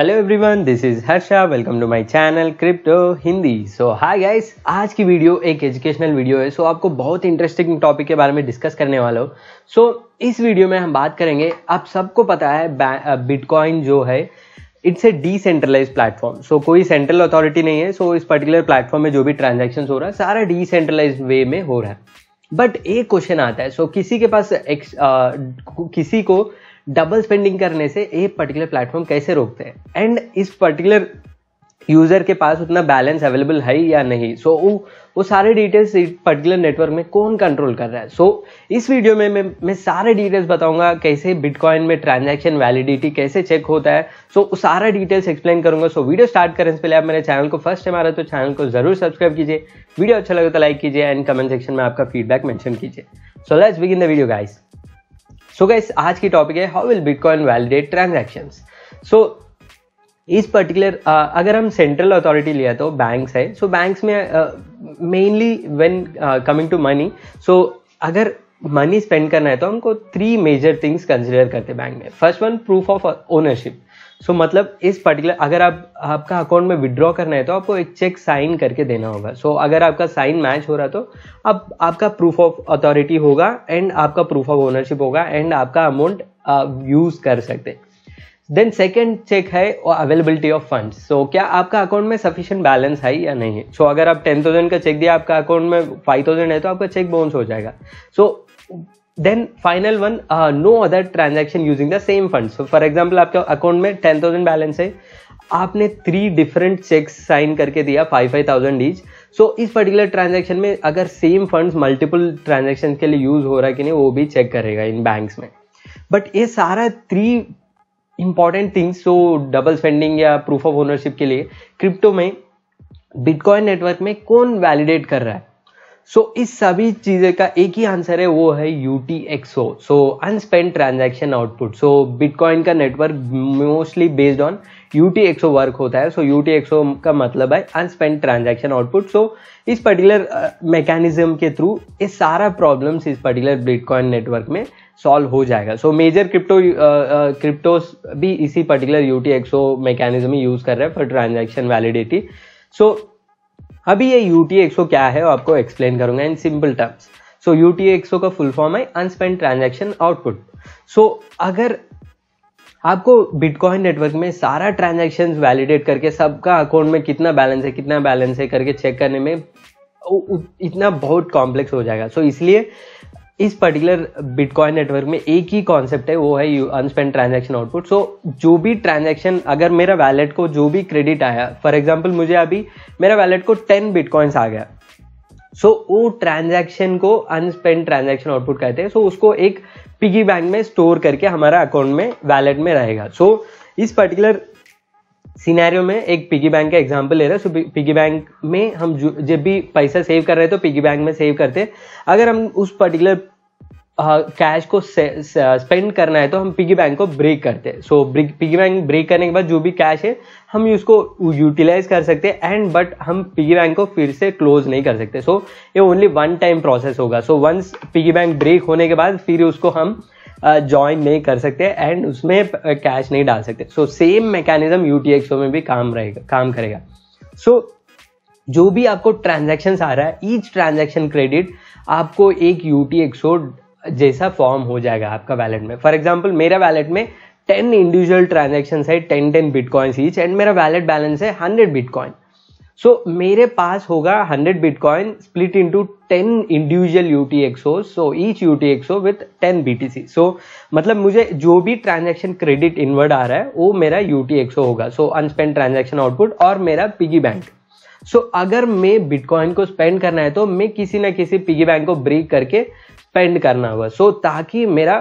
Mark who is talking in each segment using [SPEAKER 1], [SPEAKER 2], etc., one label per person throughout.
[SPEAKER 1] hello everyone this is Harsha welcome to my channel crypto Hindi so hi guys आज की video एक educational video है so so आपको बहुत इंटरेस्टिंग टॉपिक के बारे में डिस्कस करने वाला हूँ सो so, इस वीडियो में हम बात करेंगे आप सबको पता है बिटकॉइन जो है it's a decentralize platform so कोई सेंट्रल अथॉरिटी नहीं है सो so इस पर्टिकुलर प्लेटफॉर्म में जो भी ट्रांजेक्शन हो रहा है सारा डिसेंट्रलाइज वे में हो रहा है बट एक क्वेश्चन आता है सो so, किसी के पास एक, आ, किसी को डबल स्पेंडिंग करने से एक पर्टिकुलर प्लेटफॉर्म कैसे रोकते हैं एंड इस पर्टिकुलर यूजर के पास उतना बैलेंस अवेलेबल है या नहीं सो so, वो सारे डिटेल्स पर्टिकुलर नेटवर्क में कौन कंट्रोल कर रहा है सो so, इस वीडियो में मैं मैं सारे डिटेल्स बताऊंगा कैसे बिटकॉइन में ट्रांजैक्शन वैलिडिटी कैसे चेक होता है सो so, सारा डिटेल्स एक्सप्लेन करूंगा सो so, वीडियो स्टार्ट करने से पहले आप मेरे चैनल को फर्स्ट टाइम आ रहे तो चैनल को जरूर सब्सक्राइब कीजिए वीडियो अच्छा लगे तो लाइक कीजिए एंड कमेंट सेक्शन में आपका फीडबैक मैंशन कीजिए so let's begin the video guys so guys आज की टॉपिक है how will bitcoin validate transaction so इस पर्टिकुलर अगर हम सेंट्रल अथॉरिटी लिया तो बैंक्स है सो so बैंक्स में mainly when coming to money so अगर मनी स्पेंड करना है तो हमको थ्री मेजर थिंग्स कंसिडर करते हैं बैंक में first one proof of ownership so so, मतलब इस पर्टिकुलर अगर आप आपका अकाउंट में विड्रॉ करना है तो आपको एक चेक साइन करके देना होगा सो so, अगर आपका साइन मैच हो रहा तो अब आपका प्रूफ ऑफ अथॉरिटी होगा एंड आपका प्रूफ ऑफ ओनरशिप होगा एंड आपका अमाउंट यूज कर सकते देन सेकेंड चेक है अवेलेबिलिटी ऑफ फंड सो क्या आपका अकाउंट में सफिशियंट बैलेंस है या नहीं है सो so, अगर आप टेन थाउजेंड का चेक दिया आपका अकाउंट में फाइव थाउजेंड है तो आपका चेक बाउंस हो जाएगा so so, then final one no other transaction using the same fund for example आपके अकाउंट में टेन थाउजेंड बैलेंस है आपने थ्री डिफरेंट चेक्स साइन करके दिया five five thousand each so इस पर्टिकुलर ट्रांजेक्शन में अगर सेम फंड मल्टीपल ट्रांजेक्शन के लिए यूज हो रहा है कि नहीं वो भी चेक करेगा इन बैंक में बट ये सारा three important things so double spending या प्रूफ ऑफ ओनरशिप के लिए क्रिप्टो में बिटकॉइन नेटवर्क में कौन वैलिडेट कर रहा है सो so, इस सभी चीज़ें का एक ही आंसर है वो है U T X O so unspent transaction output so bitcoin का network mostly based on U T X O work होता है सो यू टी एक्सओ का मतलब है अनस्पेंड ट्रांजेक्शन आउटपुट सो इस पर्टिकुलर मैकेनिज्म uh, के थ्रू ये सारा प्रॉब्लम्स इस पर्टिकुलर बिटकॉइन नेटवर्क में सॉल्व हो जाएगा सो मेजर क्रिप्टो क्रिप्टोस भी इसी particular U T X O mechanism use कर रहे हैं फॉर ट्रांजेक्शन वैलिडिटी सो अभी ये यू टी क्या है आपको एक्सप्लेन करूंगा in simple terms so U T का फुल फॉर्म है अनस्पेंड ट्रांजेक्शन आउटपुट सो अगर आपको बिटकॉइन नेटवर्क में सारा ट्रांजेक्शन वैलिडेट करके सबका अकाउंट में कितना बैलेंस है कितना बैलेंस है करके चेक करने में इतना बहुत कॉम्प्लेक्स हो जाएगा सो so, इसलिए इस पर्टिकुलर बिटकॉइन नेटवर्क में एक ही कॉन्सेप्ट है वो है अनस्पेंड ट्रांजेक्शन आउटपुट सो जो भी ट्रांजेक्शन अगर मेरा वैलेट को जो भी क्रेडिट आया फॉर एग्जाम्पल मुझे अभी मेरा वैलेट को टेन बिटकॉइंस आ गया सो so, वो ट्रांजेक्शन को अनस्पेंड ट्रांजेक्शन आउटपुट कहते हैं सो so, उसको एक पिगी बैंक में स्टोर करके हमारा अकाउंट में वैलेट में रहेगा सो so, इस पर्टिकुलर सिनेरियो में एक पिगी बैंक का एग्जांपल ले रहे हैं सो पिगी बैंक में हम जब भी पैसा सेव कर रहे हैं तो पिगी बैंक में सेव करते हैं अगर हम उस पर्टिकुलर कैश को स्पेंड करना है तो हम पिगी बैंक को ब्रेक करते हैं सो पिगी बैंक ब्रेक करने के बाद जो भी कैश है हम उसको यूटिलाइज कर सकते हैं एंड बट हम पिगी बैंक को फिर से क्लोज नहीं कर सकते सो ये ओनली वन टाइम प्रोसेस होगा so once piggy bank break होने के बाद फिर उसको हम uh, ज्वाइन नहीं कर सकते एंड उसमें कैश नहीं डाल सकते सो सेम मैकेनिज्म यू में भी काम रहेगा काम करेगा सो so, जो भी आपको ट्रांजेक्शन आ रहा है ईच ट्रांजेक्शन क्रेडिट आपको एक यू जैसा फॉर्म हो जाएगा आपका वैलेट में फॉर एग्जाम्पल मेरा वैलेट में टेन इंडिविजुअल ट्रांजेक्शन है ten ten bitcoins each and मेरा वैलेट बैलेंस है हंड्रेड बिटकॉइन सो so, मेरे पास होगा 100 bitcoin split into 10 individual UTXO so each UTXO with 10 BTC so मतलब मुझे जो भी ट्रांजेक्शन क्रेडिट इनवर्ड आ रहा है वो मेरा यूटीएक्सओ होगा सो अनस्पेंड ट्रांजेक्शन आउटपुट और मेरा पिगी बैंक सो so, अगर मैं बिटकॉइन को स्पेंड करना है तो मैं किसी ना किसी पिगी बैंक को ब्रेक करके स्पेंड करना होगा सो so, ताकि मेरा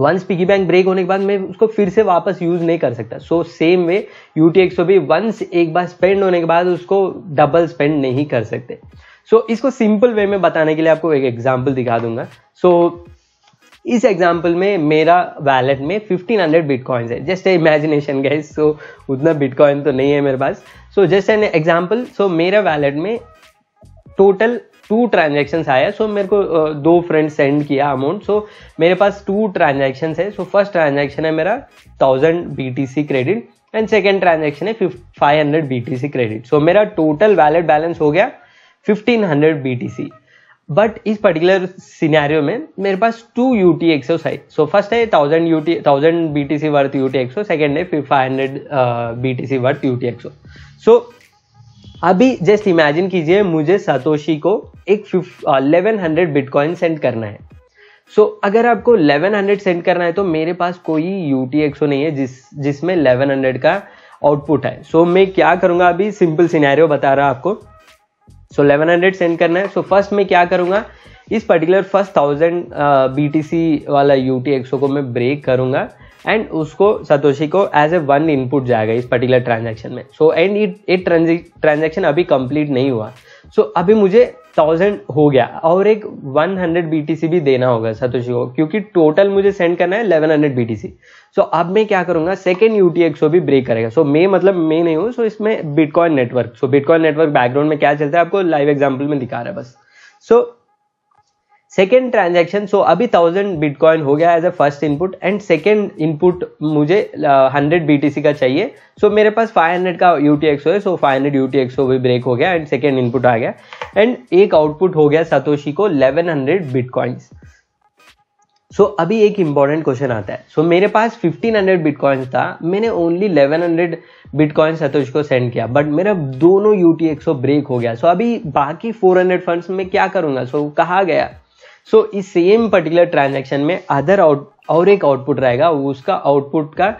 [SPEAKER 1] वंस पिगी बैंक ब्रेक होने के बाद मैं उसको फिर से वापस यूज नहीं कर सकता so same way U T भी वंस एक बार स्पेंड होने के बाद उसको डबल स्पेंड नहीं कर सकते सो so, इसको सिंपल वे में बताने के लिए आपको एक एग्जाम्पल दिखा दूंगा सो so, इस एग्जाम्पल में मेरा वैलेट में 1500 हंड्रेड बिटकॉइंस है just a imagination guys so उतना बिटकॉइन तो नहीं है मेरे पास so just an example so मेरा वैलेट में टोटल टू ट्रांजेक्शन आया सो मेरे को दो फ्रेंड सेंड किया अमाउंट सो मेरे पास टू ट्रांजेक्शन है सो फर्स्ट ट्रांजेक्शन है मेरा thousand B T C credit and second transaction है five hundred B T C credit so मेरा टोटल वैलिड बैलेंस हो गया fifteen hundred B T C but इस पर्टिकुलर सिनेरियो में मेरे पास two U T X O size so first है thousand U T thousand B T C worth U T X O second है five hundred B T C worth U T X O so अभी just imagine कीजिए मुझे Satoshi को एक eleven hundred bitcoin send करना है so so, अगर आपको 1100 सेंड करना है तो मेरे पास कोई यू टी नहीं है जिस जिसमें 1100 का आउटपुट है सो so, मैं क्या करूंगा अभी सिंपल सिनेरियो बता रहा आपको सो so, 1100 सेंड करना है सो so, फर्स्ट मैं क्या करूंगा इस particular first thousand B T C वाला यू टी एक्सो को मैं ब्रेक करूंगा एंड उसको सतोशी को एज ए वन इनपुट जाएगा इस पर्टिकुलर ट्रांजेक्शन में so and it it transaction अभी कंप्लीट नहीं हुआ सो so, अभी मुझे थाउजेंड हो गया और एक one hundred B T C भी देना होगा सतोशी को क्योंकि टोटल मुझे सेंड करना है eleven hundred B T C so अब मैं क्या करूंगा सेकेंड यू टी एक्सो भी ब्रेक करेगा सो so, मैं मतलब मैं नहीं हूँ सो so इसमें bitcoin network so bitcoin network background में क्या चलता है आपको लाइव एग्जाम्पल में दिखा रहा है बस so so, second transaction so अभी थाउजेंड बिटकॉइन हो गया as a first input and second input मुझे हंड्रेड uh, बी का चाहिए सो so, मेरे पास फाइव हंड्रेड का यू है सो फाइव हंड्रेड यू भी ब्रेक हो गया एंड सेकेंड इनपुट आ गया एंड एक आउटपुट हो गया सतोशी को इलेवन हंड्रेड बिटकॉइंस सो अभी एक इंपॉर्टेंट क्वेश्चन आता है सो so, मेरे पास फिफ्टीन हंड्रेड बिटकॉइंस था मैंने only eleven hundred bitcoin Satoshi को सेंड किया बट मेरा दोनों यू ब्रेक हो गया सो so, अभी बाकी हंड्रेड फंड्स में क्या करूंगा सो so, कहा गया सो इस सेम पर्टिकुलर ट्रांजेक्शन में अदर आउट और एक आउटपुट रहेगा उसका आउटपुट का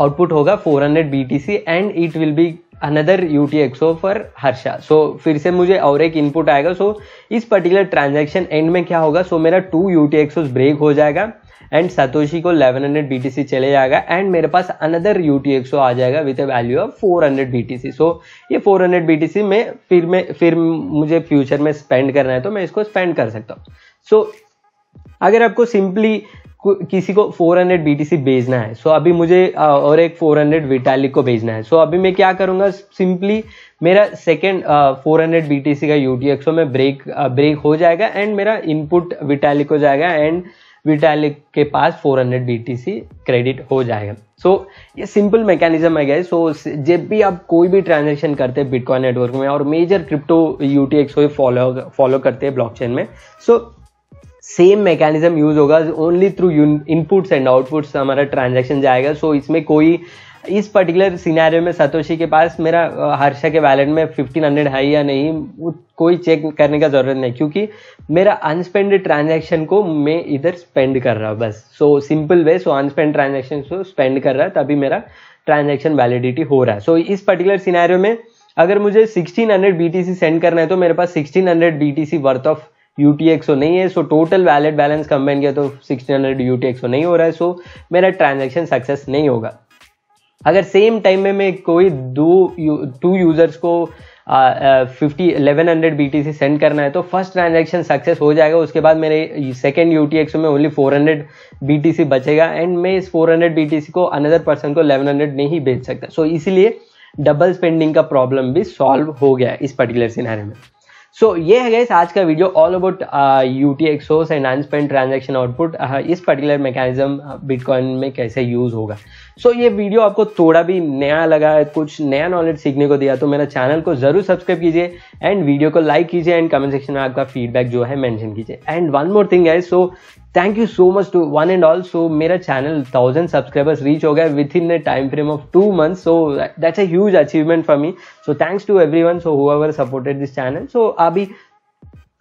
[SPEAKER 1] आउटपुट होगा 400 hundred B T C and it will be another U T X O for Harsha so फिर से मुझे और एक इनपुट आएगा सो so, इस पर्टिकुलर ट्रांजेक्शन एंड में क्या होगा सो so, मेरा two U T X Os break हो जाएगा एंड सतोशी को 1100 BTC चले जाएगा एंड मेरे पास अनदर UTXO आ जाएगा with a value of 400 BTC so so, ये 400 BTC में फिर में फिर मुझे फ्यूचर में स्पेंड करना है तो मैं इसको स्पेंड कर सकता हूँ सो so, अगर आपको सिंपली किसी को 400 BTC भेजना है सो so, अभी मुझे और एक 400 विटालिक को भेजना है सो so, अभी मैं क्या करूँगा सिंपली मेरा सेकेंड फोर हंड्रेड बी का यू टी में ब्रेक ब्रेक हो जाएगा एंड मेरा इनपुट विटालिक हो जाएगा एंड विटैलिक के पास 400 हंड्रेड क्रेडिट हो जाएगा सो so, ये सिंपल मैकेनिज्म है गए सो so, जब भी आप कोई भी ट्रांजेक्शन करते हैं बिटकॉइन नेटवर्क में और major crypto UTX X follow follow करते हैं ब्लॉकचेन में so so, same mechanism use होगा only through inputs and outputs हमारा ट्रांजेक्शन जाएगा सो so इसमें कोई इस पर्टिकुलर सिनेरियो में सतोशी के पास मेरा हर्षा के वैलेट में फिफ्टीन हंड्रेड है या नहीं कोई चेक करने का ज़रूरत नहीं क्योंकि मेरा अनस्पेंड ट्रांजेक्शन को मैं इधर स्पेंड कर रहा बस so simple way so unspent transaction को स्पेंड कर रहा है तभी मेरा ट्रांजेक्शन वैलिडिटी हो रहा है सो इस पर्टिकुलर सिनेरियो में अगर मुझे सिक्सटीन हंड्रेड सेंड करना है तो मेरे पास sixteen hundred worth of U नहीं है so total wallet balance combine किया तो 1600 हंड्रेड तो नहीं हो रहा है सो मेरा ट्रांजेक्शन सक्सेस नहीं होगा अगर सेम टाइम में मैं कोई दो टू यूजर्स को fifty eleven hundred B T C send करना है तो फर्स्ट ट्रांजेक्शन सक्सेस हो जाएगा उसके बाद मेरे सेकेंड यू टी एक्स में only four hundred B T C बचेगा एंड मैं इस four hundred B T C को अनदर पर्सन को इलेवन हंड्रेड नहीं भेज सकता सो so, इसीलिए डबल स्पेंडिंग का प्रॉब्लम भी सॉल्व हो गया इस पर्टिकुलर सिनारे में सो so, ये है गैस आज का video all about U T X O and unspent transaction output इस पर्टिकुलर मैकेनिज्म बिटकॉइन में कैसे यूज होगा सो ये वीडियो आपको थोड़ा भी नया लगा है कुछ नया नॉलेज सीखने को दिया तो मेरा चैनल को जरूर सब्सक्राइब कीजिए एंड वीडियो को लाइक कीजिए एंड कमेंट सेक्शन में आपका फीडबैक जो है मेंशन कीजिए एंड वन मोर थिंग है so thank you so much to one and all so मेरा चैनल थाउजेंड सब्सक्राइबर्स रीच हो गया within the time frame of two month so that's a huge achievement for me so thanks to everyone so who supported this channel so अभी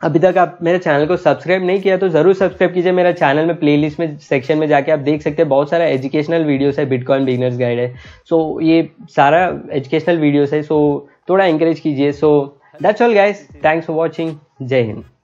[SPEAKER 1] अभी तक आप मेरे channel को subscribe नहीं किया तो जरूर सब्सक्राइब कीजिए मेरा चैनल में प्लेलिस्ट में सेक्शन में जाके आप देख सकते हैं बहुत सारा एजुकेशनल वीडियोस है बिटकॉइन बिगनर्स गाइड है सो so, ये सारा एजुकेशनल वीडियोस है सो so, थोड़ा इंकरेज कीजिए so that's all guys thanks for watching जय हिंद